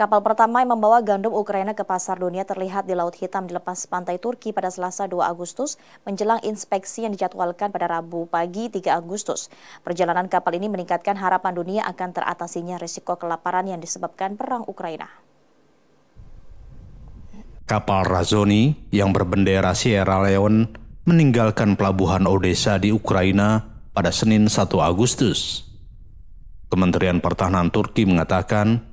Kapal pertama yang membawa gandum Ukraina ke pasar dunia terlihat di Laut Hitam di lepas pantai Turki pada Selasa 2 Agustus menjelang inspeksi yang dijadwalkan pada Rabu pagi 3 Agustus. Perjalanan kapal ini meningkatkan harapan dunia akan teratasinya risiko kelaparan yang disebabkan perang Ukraina. Kapal Razoni yang berbendera Sierra Leone meninggalkan pelabuhan Odessa di Ukraina pada Senin 1 Agustus. Kementerian Pertahanan Turki mengatakan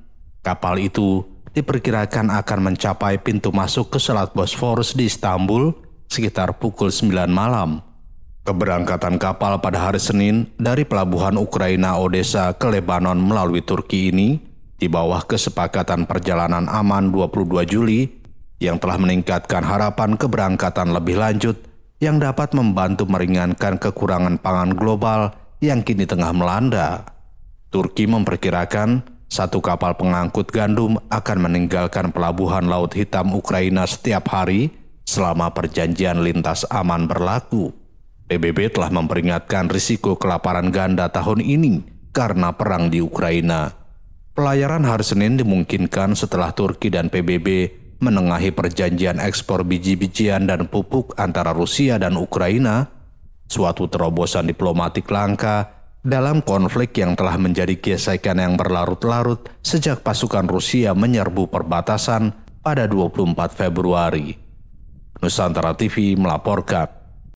Kapal itu diperkirakan akan mencapai pintu masuk ke Selat Bosforus di Istanbul sekitar pukul 9 malam. Keberangkatan kapal pada hari Senin dari pelabuhan Ukraina Odessa ke Lebanon melalui Turki ini di bawah kesepakatan perjalanan aman 22 Juli yang telah meningkatkan harapan keberangkatan lebih lanjut yang dapat membantu meringankan kekurangan pangan global yang kini tengah melanda. Turki memperkirakan satu kapal pengangkut gandum akan meninggalkan pelabuhan Laut Hitam Ukraina setiap hari selama perjanjian lintas aman berlaku. PBB telah memperingatkan risiko kelaparan ganda tahun ini karena perang di Ukraina. Pelayaran hari Senin dimungkinkan setelah Turki dan PBB menengahi perjanjian ekspor biji-bijian dan pupuk antara Rusia dan Ukraina, suatu terobosan diplomatik langka dalam konflik yang telah menjadi gesekan yang berlarut-larut sejak pasukan Rusia menyerbu perbatasan pada 24 Februari. Nusantara TV melaporkan.